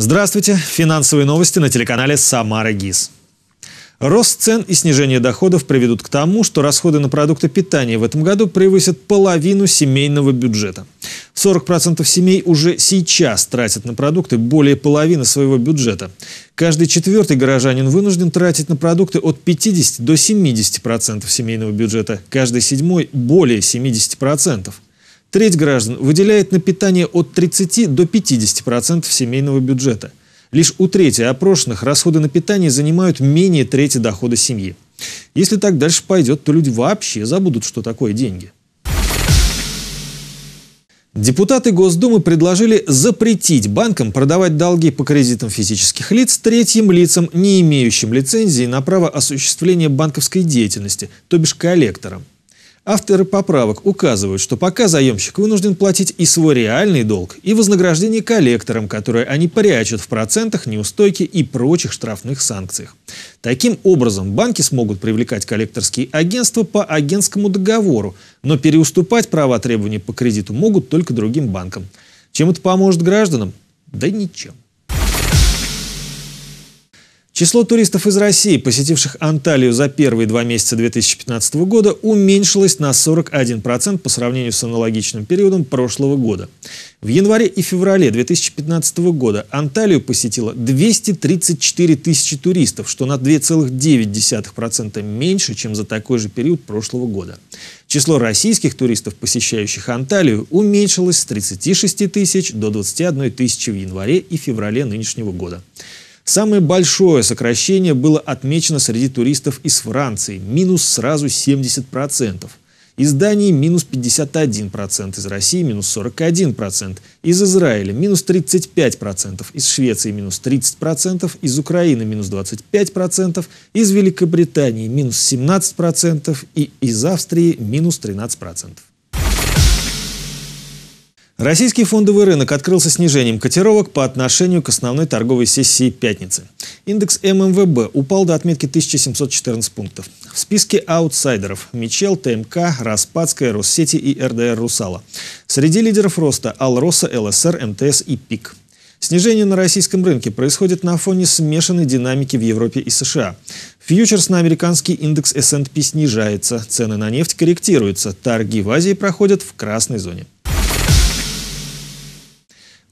Здравствуйте. Финансовые новости на телеканале «Самара ГИС». Рост цен и снижение доходов приведут к тому, что расходы на продукты питания в этом году превысят половину семейного бюджета. 40% семей уже сейчас тратят на продукты более половины своего бюджета. Каждый четвертый горожанин вынужден тратить на продукты от 50 до 70% семейного бюджета, каждый седьмой – более 70%. Треть граждан выделяет на питание от 30 до 50% семейного бюджета. Лишь у трети опрошенных расходы на питание занимают менее трети дохода семьи. Если так дальше пойдет, то люди вообще забудут, что такое деньги. Депутаты Госдумы предложили запретить банкам продавать долги по кредитам физических лиц третьим лицам, не имеющим лицензии на право осуществления банковской деятельности, то бишь коллекторам. Авторы поправок указывают, что пока заемщик вынужден платить и свой реальный долг, и вознаграждение коллекторам, которые они прячут в процентах, неустойки и прочих штрафных санкциях. Таким образом, банки смогут привлекать коллекторские агентства по агентскому договору, но переуступать права требования по кредиту могут только другим банкам. Чем это поможет гражданам? Да ничем. Число туристов из России, посетивших Анталию за первые два месяца 2015 года, уменьшилось на 41% по сравнению с аналогичным периодом прошлого года. В январе и феврале 2015 года Анталию посетило 234 тысячи туристов, что на 2,9% меньше, чем за такой же период прошлого года. Число российских туристов, посещающих Анталию, уменьшилось с 36 тысяч до 21 тысячи в январе и феврале нынешнего года. Самое большое сокращение было отмечено среди туристов из Франции – минус сразу 70%. Из Дании – минус 51%, из России – минус 41%, из Израиля – минус 35%, из Швеции – минус 30%, из Украины – минус 25%, из Великобритании – минус 17% и из Австрии – минус 13%. Российский фондовый рынок открылся снижением котировок по отношению к основной торговой сессии пятницы. Индекс ММВБ упал до отметки 1714 пунктов. В списке аутсайдеров – Мичел, ТМК, Распадская, Россети и РДР «Русала». Среди лидеров роста – Алроса, ЛСР, МТС и ПИК. Снижение на российском рынке происходит на фоне смешанной динамики в Европе и США. Фьючерс на американский индекс S&P снижается, цены на нефть корректируются, торги в Азии проходят в красной зоне.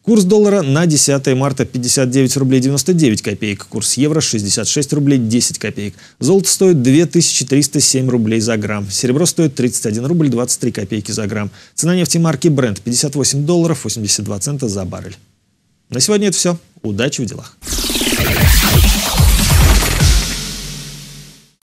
Курс доллара на 10 марта 59 рублей 99 копеек. Курс евро 66 рублей 10 копеек. Золото стоит 2307 рублей за грамм. Серебро стоит 31 рубль 23 копейки за грамм. Цена нефти марки Brent 58 долларов 82 цента за баррель. На сегодня это все. Удачи в делах.